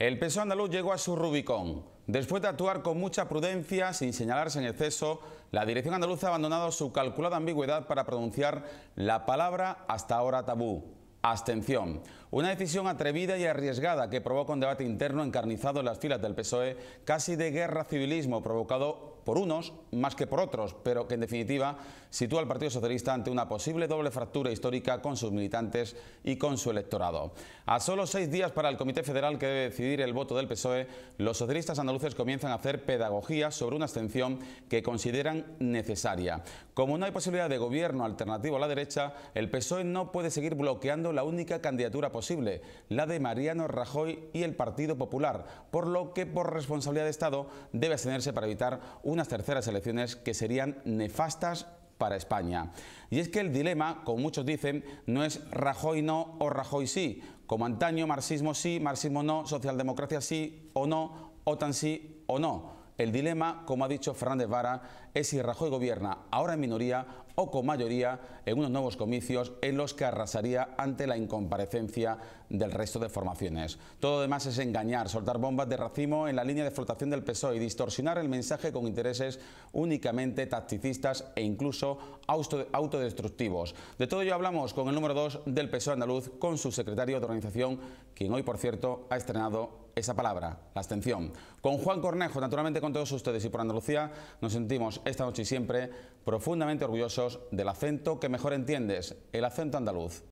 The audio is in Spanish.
El PSOE andaluz llegó a su Rubicón. Después de actuar con mucha prudencia, sin señalarse en exceso, la dirección andaluza ha abandonado su calculada ambigüedad para pronunciar la palabra hasta ahora tabú. Abstención. Una decisión atrevida y arriesgada que provoca un debate interno encarnizado en las filas del PSOE, casi de guerra civilismo provocado por unos más que por otros, pero que en definitiva sitúa al Partido Socialista ante una posible doble fractura histórica con sus militantes y con su electorado. A solo seis días para el Comité Federal que debe decidir el voto del PSOE, los socialistas andaluces comienzan a hacer pedagogía sobre una abstención que consideran necesaria. Como no hay posibilidad de gobierno alternativo a la derecha, el PSOE no puede seguir bloqueando la única candidatura posible, la de Mariano Rajoy y el Partido Popular, por lo que por responsabilidad de Estado debe abstenerse para evitar una unas terceras elecciones que serían nefastas para España. Y es que el dilema, como muchos dicen, no es Rajoy no o Rajoy sí, como antaño marxismo sí, marxismo no, socialdemocracia sí o no, OTAN sí o no. El dilema, como ha dicho Fernández Vara, es si Rajoy gobierna ahora en minoría o con mayoría en unos nuevos comicios en los que arrasaría ante la incomparecencia del resto de formaciones. Todo demás es engañar, soltar bombas de racimo en la línea de flotación del PSOE y distorsionar el mensaje con intereses únicamente tacticistas e incluso autodestructivos. De todo ello hablamos con el número 2 del PSOE andaluz, con su secretario de organización, quien hoy, por cierto, ha estrenado esa palabra, la abstención. Con Juan Cornejo, naturalmente con todos ustedes y por Andalucía, nos sentimos esta noche y siempre profundamente orgullosos del acento que mejor entiendes, el acento andaluz.